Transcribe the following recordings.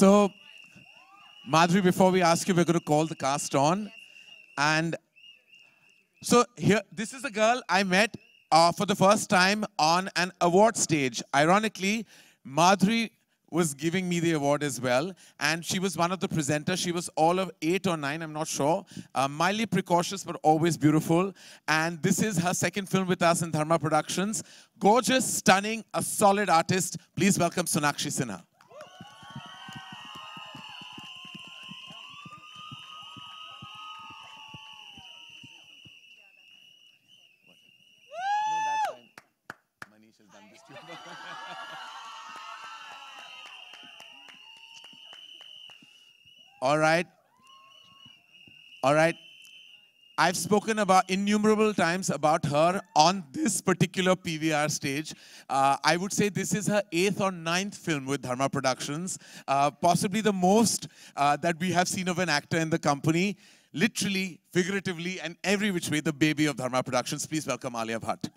So, Madhuri, before we ask you, we're going to call the cast on. And so here, this is a girl I met uh, for the first time on an award stage. Ironically, Madhuri was giving me the award as well. And she was one of the presenters. She was all of eight or nine, I'm not sure. Uh, mildly precocious, but always beautiful. And this is her second film with us in Dharma Productions. Gorgeous, stunning, a solid artist. Please welcome Sonakshi Sinha. All right. All right. I've spoken about innumerable times about her on this particular PVR stage. Uh, I would say this is her eighth or ninth film with Dharma Productions, uh, possibly the most uh, that we have seen of an actor in the company, literally, figuratively, and every which way, the baby of Dharma Productions. Please welcome Alia Bhatt.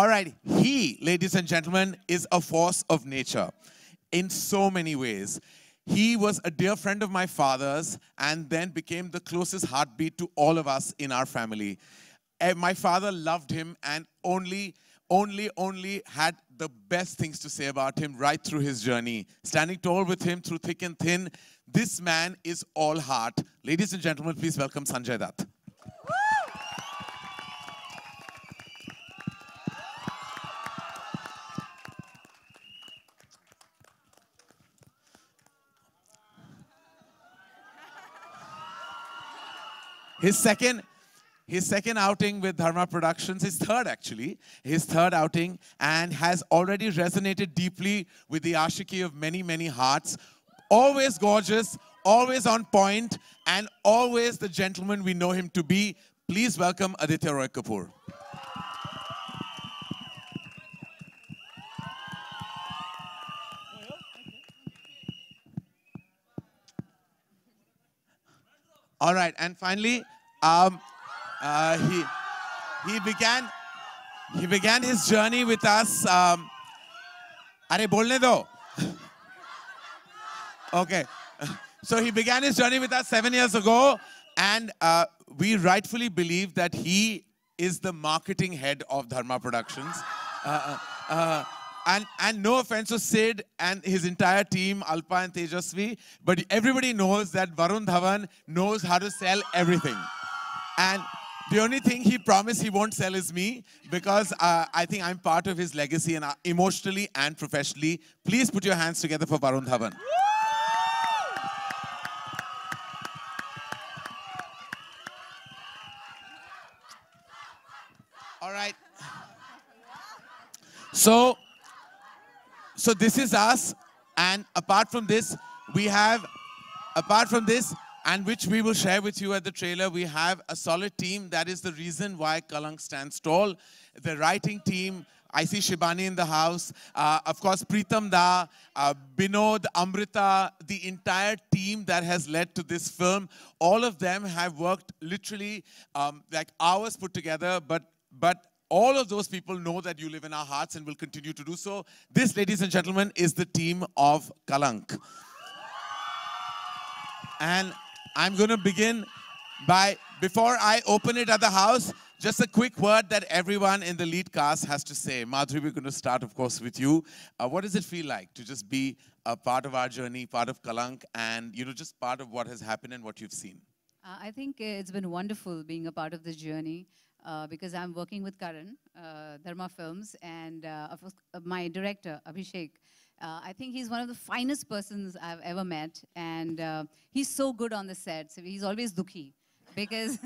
All right, he, ladies and gentlemen, is a force of nature in so many ways. He was a dear friend of my father's and then became the closest heartbeat to all of us in our family. And eh, my father loved him and only, only, only had the best things to say about him right through his journey. Standing tall with him through thick and thin, this man is all heart. Ladies and gentlemen, please welcome Sanjay Dutt. His second, his second outing with Dharma Productions, his third actually, his third outing, and has already resonated deeply with the ashiki of many, many hearts. Always gorgeous, always on point, and always the gentleman we know him to be. Please welcome Aditya Roy Kapoor. All right, and finally, um, uh, he, he, began, he began his journey with us. Are bolne do. okay. So he began his journey with us seven years ago, and uh, we rightfully believe that he is the marketing head of Dharma Productions. Uh, uh, uh and, and no offense to Sid and his entire team, Alpa and Tejasvi, but everybody knows that Varun Dhawan knows how to sell everything. And the only thing he promised he won't sell is me because uh, I think I'm part of his legacy and uh, emotionally and professionally. Please put your hands together for Varun Dhawan. All right. So so this is us. And apart from this, we have, apart from this, and which we will share with you at the trailer, we have a solid team. That is the reason why Kalang stands tall. The writing team, I see Shibani in the house. Uh, of course, Pritam Da, uh, Binod, Amrita, the entire team that has led to this film. All of them have worked literally um, like hours put together, but but all of those people know that you live in our hearts and will continue to do so. This, ladies and gentlemen, is the team of Kalank. And I'm going to begin by, before I open it at the house, just a quick word that everyone in the lead cast has to say. Madhuri, we're going to start, of course, with you. Uh, what does it feel like to just be a part of our journey, part of Kalank, and, you know, just part of what has happened and what you've seen? Uh, I think it's been wonderful being a part of this journey uh, because I'm working with Karan, uh, Dharma Films, and uh, of course uh, my director, Abhishek. Uh, I think he's one of the finest persons I've ever met, and he's so good on the set. So he's always dukhi because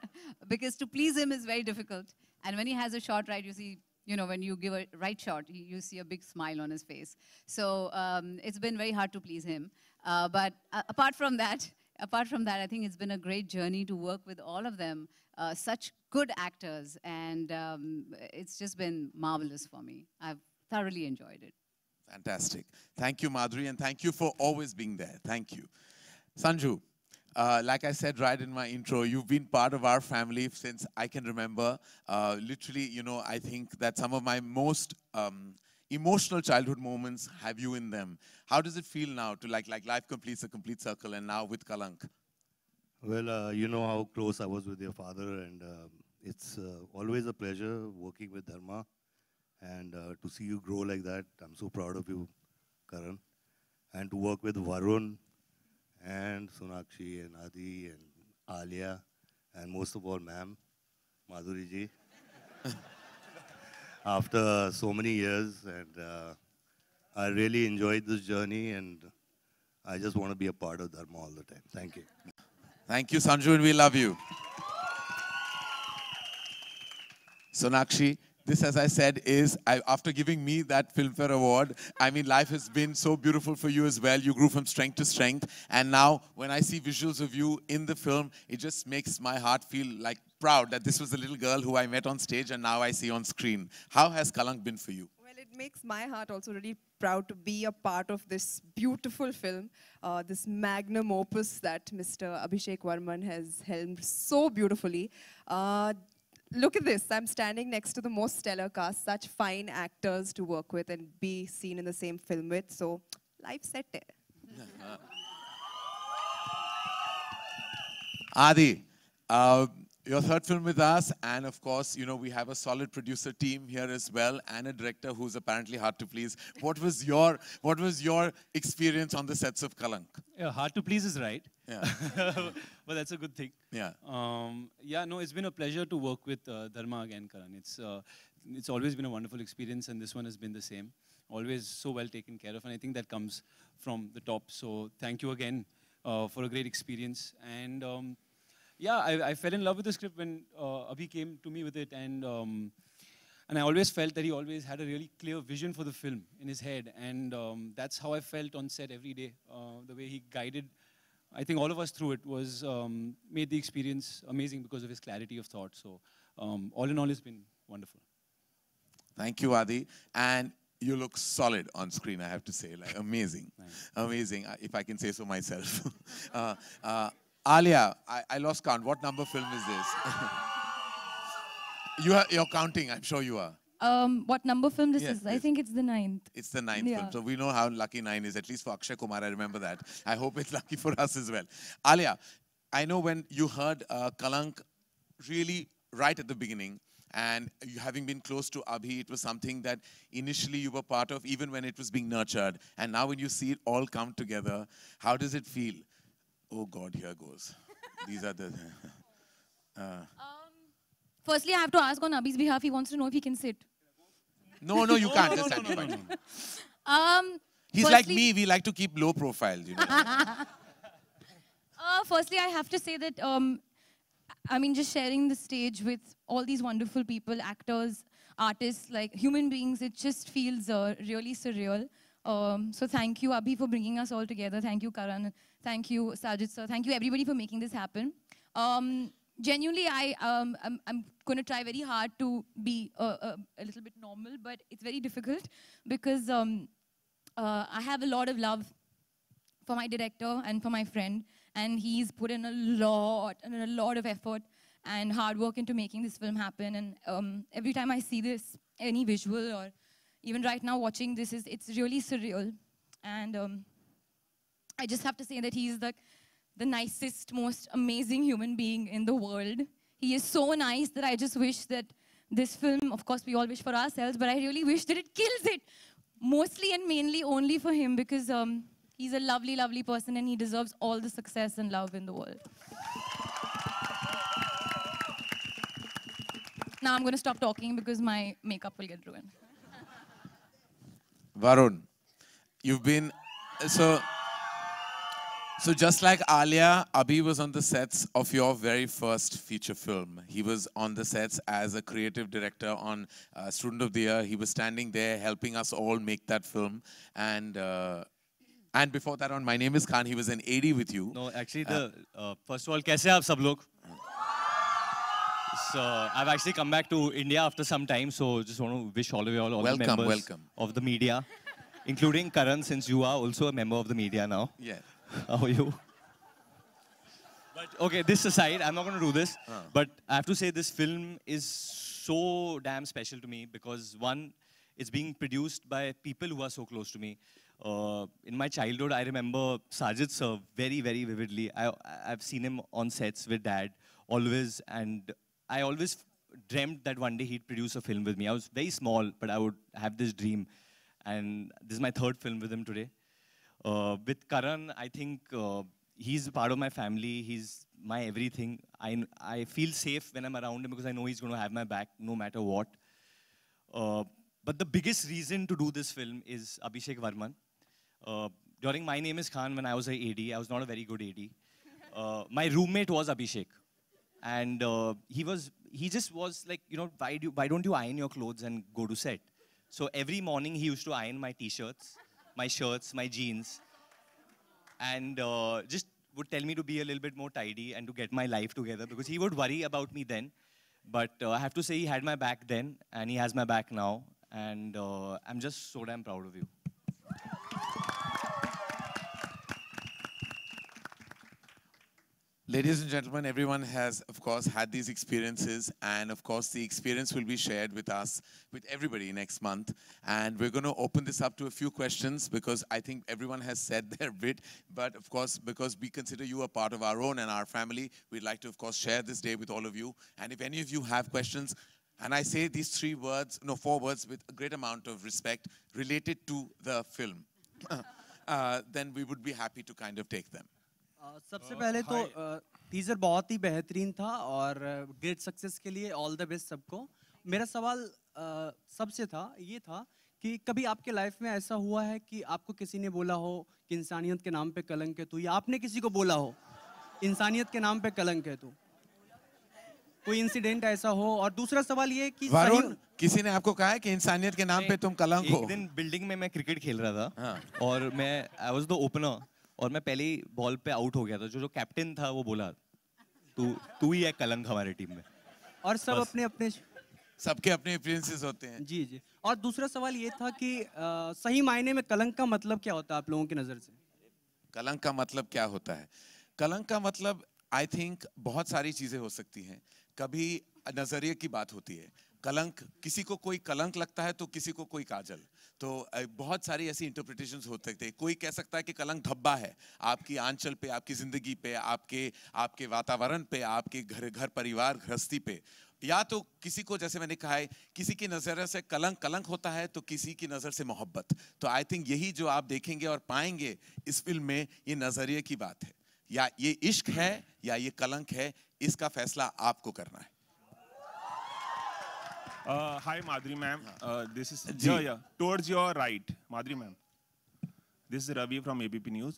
because to please him is very difficult. And when he has a shot right, you see you know, when you give a right shot, you see a big smile on his face. So um, it's been very hard to please him. Uh, but uh, apart from that, apart from that, I think it's been a great journey to work with all of them. Uh, such good actors, and um, it's just been marvelous for me. I've thoroughly enjoyed it. Fantastic. Thank you, Madhuri, and thank you for always being there. Thank you. Sanju, uh, like I said right in my intro, you've been part of our family since I can remember. Uh, literally, you know, I think that some of my most um, emotional childhood moments have you in them. How does it feel now to like, like life completes a complete circle and now with Kalank? Well, uh, you know how close I was with your father, and um, it's uh, always a pleasure working with Dharma and uh, to see you grow like that. I'm so proud of you, Karan. And to work with Varun and Sunakshi and Adi and Alia and most of all, ma'am, Madhuri ji. After so many years and uh, I really enjoyed this journey and I just want to be a part of Dharma all the time. Thank you. Thank you, Sanju, and we love you. Sonakshi, this, as I said, is I, after giving me that Filmfare Award, I mean, life has been so beautiful for you as well. You grew from strength to strength. And now, when I see visuals of you in the film, it just makes my heart feel like proud that this was a little girl who I met on stage and now I see on screen. How has Kalank been for you? Well, it makes my heart also really proud to be a part of this beautiful film, uh, this magnum opus that Mr. Abhishek Varman has helmed so beautifully. Uh, look at this. I'm standing next to the most stellar cast, such fine actors to work with and be seen in the same film with. So life set there. Adi, uh, your third film with us and of course you know we have a solid producer team here as well and a director who's apparently hard to please what was your what was your experience on the sets of kalank yeah hard to please is right yeah but that's a good thing yeah um, yeah no it's been a pleasure to work with uh, dharma again karan it's uh, it's always been a wonderful experience and this one has been the same always so well taken care of and i think that comes from the top so thank you again uh, for a great experience and um, yeah, I, I, fell in love with the script when uh, Abhi came to me with it, and um, and I always felt that he always had a really clear vision for the film in his head, and um, that's how I felt on set every day. Uh, the way he guided, I think all of us through it was um, made the experience amazing because of his clarity of thought. So um, all in all, it's been wonderful. Thank you, Adi, and. You look solid on screen, I have to say, like amazing, amazing. If I can say so myself. uh, uh Alia, I, I lost count. What number film is this? you are, you're counting, I'm sure you are. Um, what number film this is? I think it's the ninth. It's the ninth yeah. film. So we know how lucky nine is, at least for Akshay Kumar. I remember that. I hope it's lucky for us as well. Alia, I know when you heard uh, Kalank really right at the beginning, and having been close to Abhi, it was something that initially you were part of, even when it was being nurtured. And now when you see it all come together, how does it feel? oh God, here goes. These are the. Uh, um, firstly, I have to ask on Abhi's behalf. He wants to know if he can sit. No, no, you oh, can't. No, no, no, Um, He's firstly, like me. We like to keep low profile, you know. uh, firstly, I have to say that um, I mean, just sharing the stage with all these wonderful people, actors, artists, like human beings, it just feels uh, really surreal. Um, so thank you, Abhi, for bringing us all together. Thank you, Karan, Thank you, Sajid sir. Thank you, everybody, for making this happen. Um, genuinely, I, um, I'm, I'm going to try very hard to be a, uh, a, uh, a, little bit normal, but it's very difficult because um, uh, I have a lot of love for my director and for my friend, and he's put in a lot and a lot of effort and hard work into making this film happen. And um, every time I see this, any visual or even right now watching this, is it's really surreal. And um, I just have to say that he's the, the nicest, most amazing human being in the world. He is so nice that I just wish that this film, of course, we all wish for ourselves, but I really wish that it kills it, mostly and mainly only for him because um, he's a lovely, lovely person and he deserves all the success and love in the world. now I'm going to stop talking because my makeup will get ruined. Varun, you've been so. So just like Alia, Abhi was on the sets of your very first feature film. He was on the sets as a creative director on uh, Student of the Year. He was standing there helping us all make that film. And uh, and before that on My Name is Khan, he was an AD with you. No, actually, uh, the uh, first of all, kaise aap sab log? So I've actually come back to India after some time. So just want to wish all of you all, all welcome, the members welcome. of the media, including Karan, since you are also a member of the media now. Yeah. How oh, are you? But okay, this aside, I'm not going to do this. Uh. But I have to say, this film is so damn special to me because one, it's being produced by people who are so close to me. Uh, in my childhood, I remember Sajid sir very, very vividly. I, I've seen him on sets with dad always, and I always dreamt that one day he'd produce a film with me. I was very small, but I would have this dream. And this is my third film with him today. Uh, with Karan, I think uh, he's part of my family. He's my everything. I, I feel safe when I'm around him because I know he's going to have my back no matter what. Uh, but the biggest reason to do this film is Abhishek Varman. Uh, during My Name is Khan, when I was an AD, I was not a very good AD. Uh, my roommate was Abhishek. And uh, he was, he just was like, you know, why, do, why don't you iron your clothes and go to set? So every morning he used to iron my t-shirts my shirts, my jeans, and uh, just would tell me to be a little bit more tidy and to get my life together because he would worry about me then. But uh, I have to say, he had my back then, and he has my back now. And uh, I'm just so damn proud of you. Ladies and gentlemen, everyone has, of course, had these experiences, and of course, the experience will be shared with us, with everybody next month. And we're going to open this up to a few questions because I think everyone has said their bit. But of course, because we consider you a part of our own and our family, we'd like to, of course, share this day with all of you. And if any of you have questions, and I say these three words, no, four words with a great amount of respect related to the film, uh, then we would be happy to kind of take them. सबसे पहले तो teaser बहुत ही बेहतरीन था और great success के लिए all the best सबको मेरा सवाल सबसे था ये था कि कभी आपके लाइफ में ऐसा हुआ है कि आपको किसी ने बोला हो कि इंसानियत के नाम पे कलंक है तू या आपने किसी को बोला हो इंसानियत के नाम पे कलंक है तू कोई इंसिडेंट ऐसा हो और दूसरा सवाल ये कि वरुण किसी ने आपको कहा है कि इंसानियत के नाम पे तुम कलंक हो एक दिन बिल्डिंग में मैं क्रिकेट खेल रहा था हाँ। और मैं आई वाज द ओपनर और मैं पहले ही बॉल पे आउट हो गया था जो जो कैप्टन था वो बोला तू तू ही है कलंक हमारी टीम में और सब बस, अपने अपने सबके अपने प्रिंसेस होते हैं जी जी और दूसरा सवाल ये था कि आ, सही मायने में कलंक का मतलब क्या होता है आप लोगों की नज़र से कलंक का मतलब क्या होता है कलंक का मतलब आई थिंक बहुत सारी चीज़ें हो सकती हैं कभी नज़रिए की बात होती है कलंक किसी को कोई कलंक लगता है तो किसी को कोई काजल तो बहुत सारी ऐसी इंटरप्रिटेशन हो सकते हैं कोई कह सकता है कि कलंक धब्बा है आपकी आंचल पे आपकी ज़िंदगी पे आपके आपके वातावरण पे आपके घर घर परिवार गृहस्थी पे या तो किसी को जैसे मैंने कहा है किसी की नज़र से कलंक कलंक होता है तो किसी की नज़र से मोहब्बत तो आई थिंक यही जो आप देखेंगे और पाएंगे इस फिल्म में ये नज़रिए की बात है या ये इश्क है या ये कलंक है इसका फैसला आपको करना है Uh, hi, madri ma'am. Uh, this is yeah, yeah. Towards your right, madri ma'am. this is this Ravi from ABP news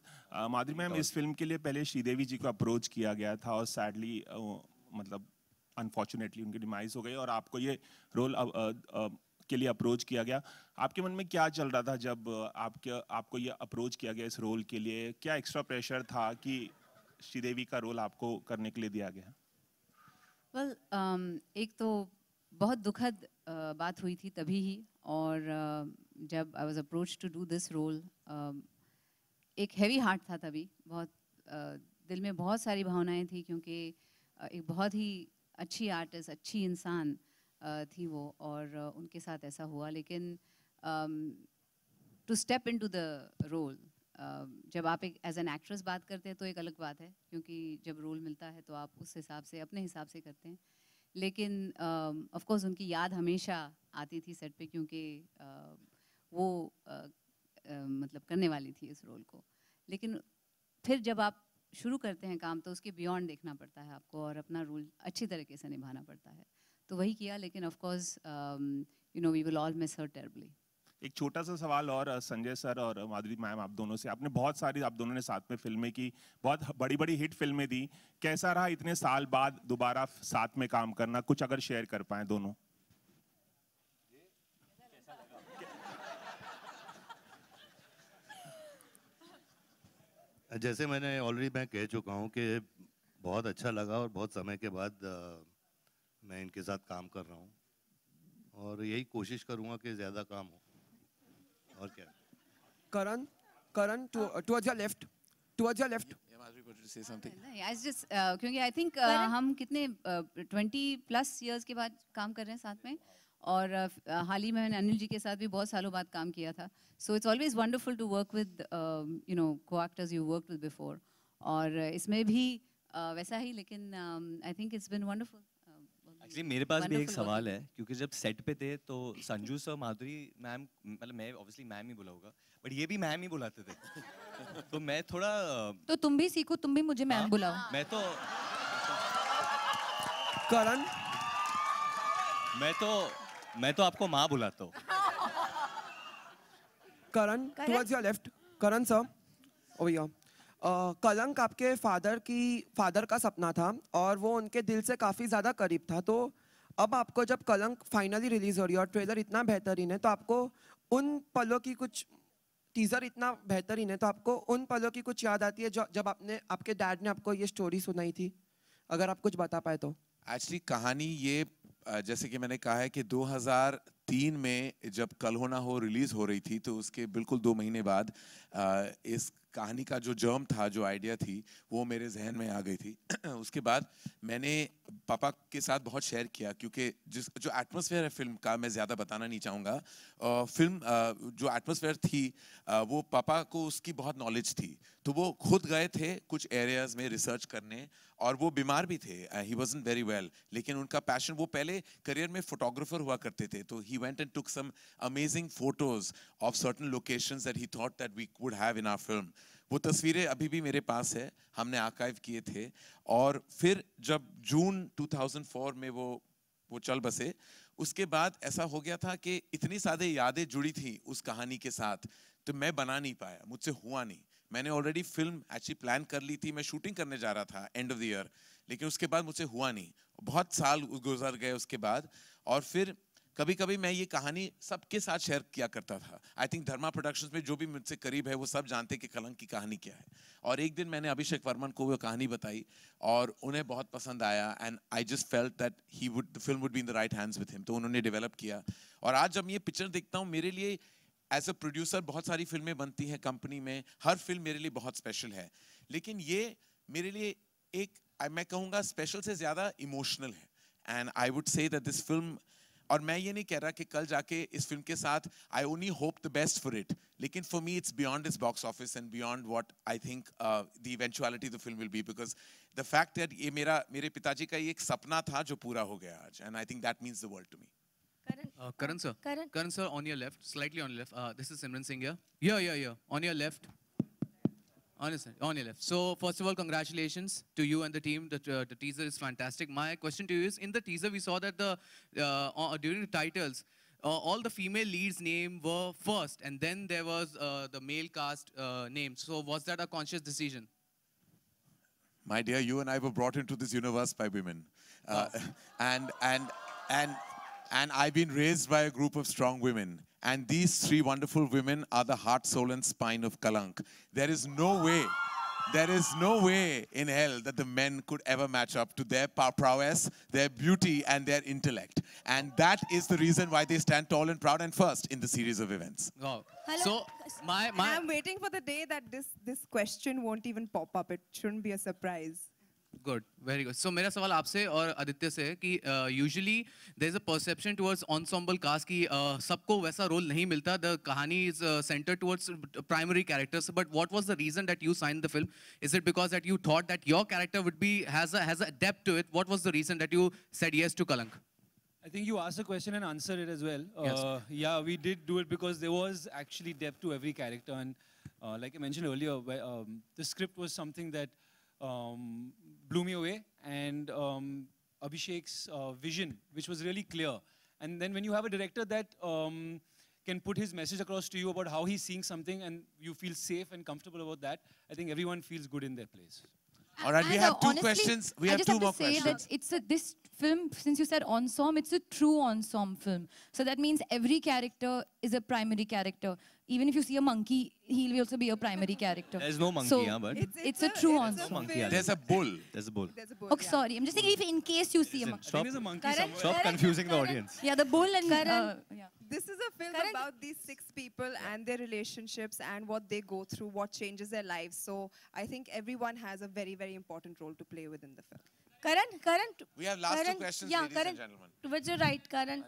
Madhuri ma'am इस फिल्म के लिए पहले Sridevi ji ko approach kiya gaya tha aur sadly uh, मतलब unfortunately उनकी demise हो गई और आपको ये रोल uh, uh, के लिए अप्रोच किया गया आपके मन में क्या चल रहा था जब uh, आपके आपको ये अप्रोच किया गया इस रोल के लिए क्या एक्स्ट्रा प्रेशर था कि श्रीदेवी का रोल आपको करने के लिए दिया गया वेल well, um, एक तो बहुत दुखद बात हुई थी तभी ही और जब I was approach to do this role एक हैवी हार्ट था तभी बहुत दिल में बहुत सारी भावनाएं थी क्योंकि एक बहुत ही अच्छी आर्टिस्ट अच्छी इंसान थी वो और उनके साथ ऐसा हुआ लेकिन to step into the role जब आप एक एज एन एक्ट्रेस बात करते हैं तो एक अलग बात है क्योंकि जब रोल मिलता है तो आप उस हिसाब से अपने हिसाब से करते हैं लेकिन ऑफ कोर्स उनकी याद हमेशा आती थी सेट पे क्योंकि वो मतलब करने वाली थी इस रोल को लेकिन फिर जब आप शुरू करते हैं काम तो उसके बियॉन्ड देखना पड़ता है आपको और अपना रोल अच्छी तरीके से निभाना पड़ता है तो वही किया लेकिन of course you know we will all miss her terribly एक छोटा सा सवाल और संजय सर और माधुरी मैम आप दोनों से आपने बहुत सारी आप दोनों ने साथ में फिल्में की बहुत बड़ी बड़ी हिट फिल्में दी कैसा रहा इतने साल बाद दोबारा साथ में काम करना कुछ अगर शेयर कर पाए दोनों जैसे मैंने ऑलरेडी मैं कह चुका हूँ कि बहुत अच्छा लगा और बहुत समय के बाद मैं इनके साथ काम कर रहा हूँ और यही कोशिश करूँगा कि ज़्यादा काम हो और क्या Karan, Karan to, uh, towards your left, towards your left. Uh, क्योंकि आई थिंक uh, हम कितने ट्वेंटी प्लस ईयर्स के बाद काम कर रहे हैं साथ में और uh, हाल ही में मैंने अनिल जी के साथ भी बहुत सालों बाद काम किया था so it's always wonderful to work with you know coactors you work with before और इसमें भी uh, वैसा ही लेकिन I think it's been wonderful actually मेरे पास भी एक सवाल है क्योंकि जब सेट पे थे तो संजू सर माधुरी मैम मतलब मैं ऑब्वियसली मैम ही बुलाऊंगा बट ये भी मैम ही बुलाते थे तो मैं थोड़ा तो तुम भी सीखो तुम भी मुझे मैम हाँ। बुलाओ मैं तो करण मैं तो मैं तो आपको माँ बुलाता हूँ Karan towards your left Karan sir over here Kalank आपके फादर की फादर का सपना था और वो उनके दिल से काफ़ी ज़्यादा करीब था तो अब आपको जब कलंक फाइनली रिलीज़ हो रही है और ट्रेलर इतना बेहतरीन है तो आपको उन पलों की कुछ टीज़र इतना बेहतरीन है तो आपको उन पलों की कुछ याद आती है जो जब आपने आपके डैड ने आपको ये स्टोरी सुनाई थी अगर आप कुछ बता पाए तो एक्चुअली कहानी ये जैसे कि मैंने कहा है कि 2003 में जब कल होना हो रिलीज़ हो रही थी तो उसके बिल्कुल दो महीने बाद इस कहानी का जो जर्म था जो आइडिया थी वो मेरे जहन में आ गई थी उसके बाद मैंने पापा के साथ बहुत शेयर किया क्योंकि जिस जो एटमोसफेयर है फिल्म का मैं ज़्यादा बताना नहीं चाहूँगा फिल्म जो एटमोसफेयर थी वो पापा को उसकी बहुत नॉलेज थी तो वो खुद गए थे कुछ एरियाज में रिसर्च करने और वो बीमार भी थे ही वॉज वेरी वेल लेकिन उनका पैशन वो पहले करियर में फोटोग्राफर हुआ करते थे तो he went and took some amazing photos of certain location that he thought that we would have in our film वो तस्वीरें अभी भी मेरे पास है हमने आकाइव किए थे और फिर जब जून 2004 में वो वो चल बसे उसके बाद ऐसा हो गया था कि इतनी सारी यादें जुड़ी थी उस कहानी के साथ तो मैं बना नहीं पाया मुझसे हुआ नहीं मैंने ऑलरेडी फिल्म एक्चुअली प्लान कर ली थी मैं शूटिंग करने जा रहा था एंड ऑफ द ईयर लेकिन उसके बाद मुझसे हुआ नहीं बहुत साल गुजर गए उसके बाद और फिर कभी कभी मैं ये कहानी सबके साथ शेयर किया करता था आई थिंक धर्मा प्रोडक्शंस में जो भी मुझसे करीब है वो सब जानते कि कलंक की कहानी क्या है और एक दिन मैंने अभिषेक वर्मन को वो कहानी बताई और उन्हें बहुत पसंद आया and I just felt that he would the film would be in the right hands with him तो उन्होंने डेवलप किया और आज जब ये पिक्चर देखता हूँ मेरे लिए एज अ प्रोड्यूसर बहुत सारी फिल्में बनती हैं कंपनी में हर फिल्म मेरे लिए बहुत स्पेशल है लेकिन ये मेरे लिए एक मैं कहूँगा स्पेशल से ज़्यादा इमोशनल है and I would say that this film और मैं ये नहीं कह रहा कि कल जाके इस फिल्म के साथ I only hope the best for it लेकिन for me it's beyond is box office and beyond what I think the eventuality the film will be because the fact that ये मेरा मेरे पिताजी का ये एक सपना था जो पूरा हो गया आज and I think that means the world to me Uh, Karan sir, Karan. Karan sir, on your left, slightly on your left. Uh, this is Simran Singh here. Yeah, yeah, yeah. On your left, On your, on your left. So first of all, congratulations to you and the team. The, uh, the teaser is fantastic. My question to you is, in the teaser, we saw that the uh, uh during the titles, uh, all the female leads' name were first, and then there was uh, the male cast uh, name. So was that a conscious decision? My dear, you and I were brought into this universe by women, and and and and I've been raised by a group of strong women. And these three wonderful women are the heart, soul, and spine of Kalank. There is no way, there is no way in hell that the men could ever match up to their prowess, their beauty, and their intellect. And that is the reason why they stand tall and proud and first in the series of events. Wow. Hello. So, my, my... I'm waiting for the day that this, this question won't even pop up. It shouldn't be a surprise. Good very good so मेरा सवाल आपसे और आदित्य से है कि usually there is a perception towards ensemble cast की सबको वैसा रोल नहीं मिलता द कहानी is centre towards primary characters but what was the reason that you sign the film is it because that you thought that your character would be has has a depth to it what was the reason that you said yes to Kalank I think you asked a question and answered it as well. Uh, yes. Uh, yeah, we did do it because there was actually depth to every character. And uh, like I mentioned earlier, where, um, the script was something that um, blew me away. And um, Abhishek's uh, vision, which was really clear. And then when you have a director that um, can put his message across to you about how he's seeing something and you feel safe and comfortable about that, I think everyone feels good in their place. All right, and we have two honestly, questions. We I have two have more questions. That it's a, this film, since you said ensemble, it's a true ensemble film. So that means every character is a primary character even if you see a monkey, he'll also be a primary character. There's no monkey, so yeah, but it's, it's, it's a, true answer. monkey, yeah. There's a bull. There's a bull. There's a bull. Okay, yeah. sorry. I'm just saying if in case you see a monkey. Stop, a monkey Karan, stop confusing Karan. the audience. Yeah, the bull and uh, Karan. Uh, yeah. This is a film Karan. about these six people and their relationships and what they go through, what changes their lives. So I think everyone has a very, very important role to play within the film. Karan, Karan. We have last Karan, two questions, yeah, ladies Karan, and gentlemen. Towards your right, Karan.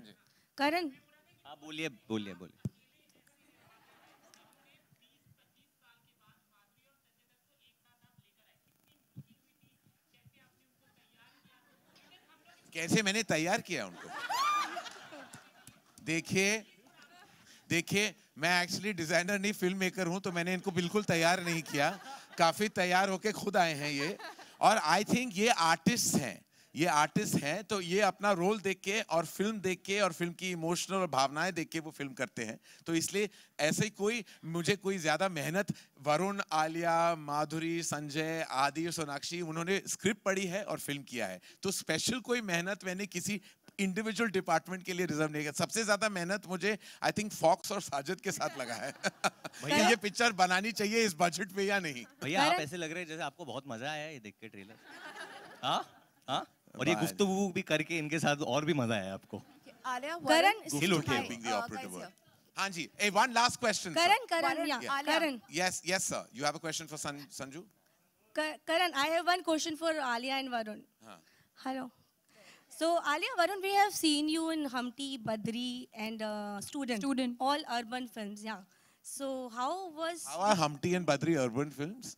Karan. हाँ बोलिए बोलिए बोलिए कैसे मैंने तैयार किया उनको देखिए देखिए मैं एक्चुअली डिजाइनर नहीं फिल्म मेकर हूं तो मैंने इनको बिल्कुल तैयार नहीं किया काफी तैयार होके खुद आए हैं ये और आई थिंक ये आर्टिस्ट हैं ये आर्टिस्ट हैं तो ये अपना रोल देख के और फिल्म देख के और फिल्म की इमोशनल और भावनाएं देख के वो फिल्म करते हैं तो इसलिए ऐसे ही कोई मुझे कोई ज़्यादा मेहनत वरुण आलिया माधुरी संजय आदि सोनाक्षी उन्होंने स्क्रिप्ट पढ़ी है और फिल्म किया है तो स्पेशल कोई मेहनत मैंने किसी इंडिविजुअल डिपार्टमेंट के लिए रिजर्व नहीं किया सबसे ज्यादा मेहनत मुझे आई थिंक फॉक्स और साजिद के साथ लगा है भैया ये पिक्चर बनानी चाहिए इस बजट में या नहीं भैया आप ऐसे लग रहे हैं जैसे आपको बहुत मजा आया ये देख के ट्रेलर हाँ हाँ और ये गुफ्तु भी करके इनके साथ और भी मजा आया आपको करण Hanji, hey, one last question. Karan, sir. Karan, Karan, yeah. yeah. Karan. Yes, yes, sir. You have a question for San, Sanju? Karan, I have one question for Alia and Varun. Huh. Hello. So, Alia, Varun, we have seen you in Humpty, Badri, and uh, Student. Student. All urban films, yeah. So how was... How are Humpty and Badri urban films?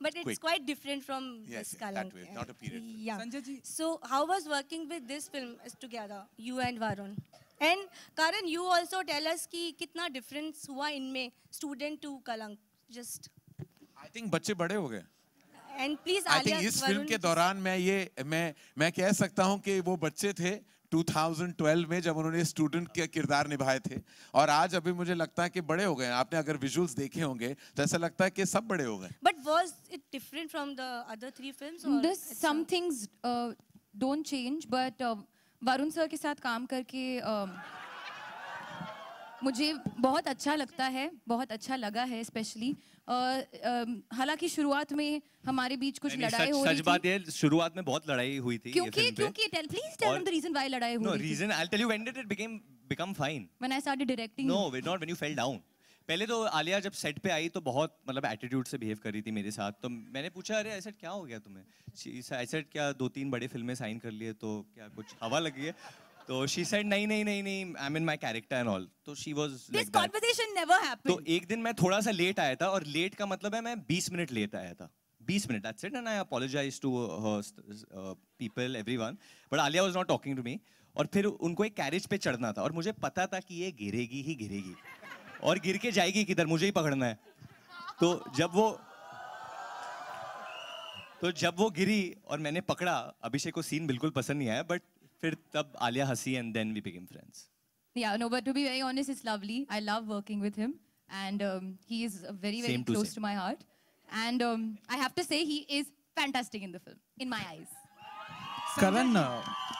but it's Quick. quite different from yes, this yes, that way, not a period yeah. Sanjay ji. So how was working with this film together, you and Varun? And Karan, you also tell us ki kitna difference hua in me student to Kalank, just... I think बच्चे बड़े हो गए. And please, Alia. I think इस film के दौरान मैं ये मैं मैं कह सकता हूँ कि वो बच्चे थे 2012 में जब उन्होंने स्टूडेंट के किरदार निभाए थे और आज अभी मुझे लगता है कि बड़े हो गए आपने अगर विजुअल्स देखे होंगे तो ऐसा लगता है कि सब बड़े हो गए but was it different from the other three films some things don't change but Varun sir के साथ काम करके uh, मुझे बहुत अच्छा लगता है बहुत अच्छा लगा है स्पेशली हालांकि शुरुआत में हमारे बीच कुछ लड़ाई हो रही सच बात है शुरुआत में बहुत लड़ाई हुई थी क्योंकि क्योंकि tell please tell the reason why लड़ाई हुई no reason I will tell you when did it became become fine when I started directing no not when you fell down पहले तो आलिया जब सेट पे आई तो बहुत मतलब एटीट्यूड से बिहेव कर रही थी मेरे साथ तो मैंने पूछा अरे ऐसा क्या हो गया तुम्हें ऐसा क्या दो तीन बड़े फिल्में साइन कर लिए तो क्या कुछ हवा लगी है तो शी सेड नहीं नहीं नहीं नहीं I am in my character and all तो she was this conversation never happened तो एक दिन मैं थोड़ा सा लेट आया था और लेट का मतलब है मैं 20 मिनट लेट आया था 20 minutes. That's it. And I apologized to her uh, people, everyone. But Alia was not talking to me. और फिर उनको एक कैरेज पे चढ़ना था और मुझे पता था कि ये गिरेगी ही गिरेगी और गिर के जाएगी किधर मुझे ही पकड़ना है तो जब वो तो जब वो गिरी और मैंने पकड़ा अभिषेक को सीन बिल्कुल पसंद नहीं आया बट फिर तब आलिया हंसी and then we became friends. Yeah, no, but to be very honest, it's lovely. I love working with him, and um, he is very, very close to, my heart. And um, I have to say, he is fantastic in the film, in my eyes. Karan,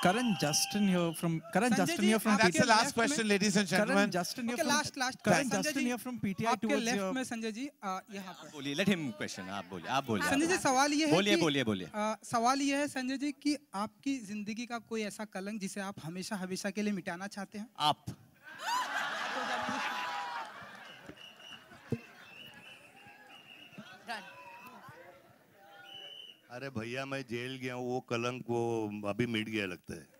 Karan Justin here from Karan Sanjay Justin here from. That's the last left question, left ladies and gentlemen. Karan Justin here okay, from last last. Karan Sanjay Justin here from PTI. आपके left में संजय जी यहाँ पर. बोलिए, let him question. आप बोलिए, आप बोलिए. संजय जी सवाल ये है बोलिए, बोलिए, बोलिए. सवाल ये है संजय जी कि आपकी जिंदगी का कोई ऐसा कलंक जिसे आप हमेशा हमेशा के लिए मिटाना चाहते हैं? आप. अरे भैया मैं जेल गया हूँ वो कलंक वो अभी मिट गया लगता है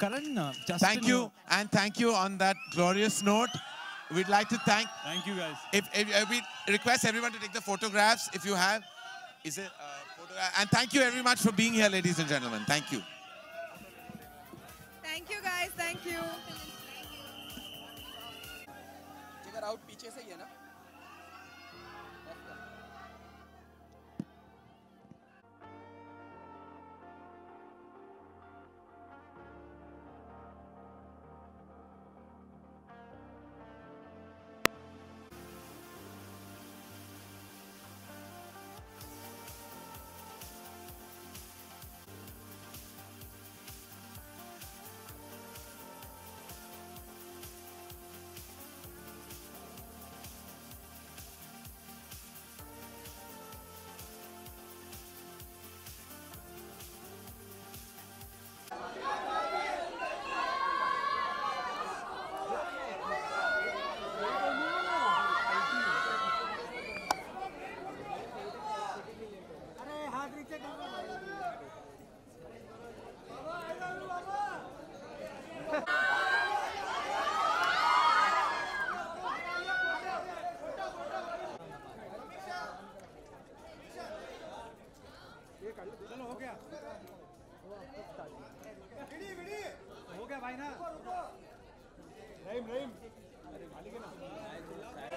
Karan, thank you and thank you on that glorious note. We'd like to thank. Thank you guys. If, if, if we request everyone to take the photographs if you have, is it? Uh, and thank you very much for being here, ladies and gentlemen. Thank you. Thank you guys. Thank you. Figure out पीछे से ही है ना? चलो हो गया भिड़ी भिड़ी हो गया भाई ना रहीम रहीम अरे मालिक ना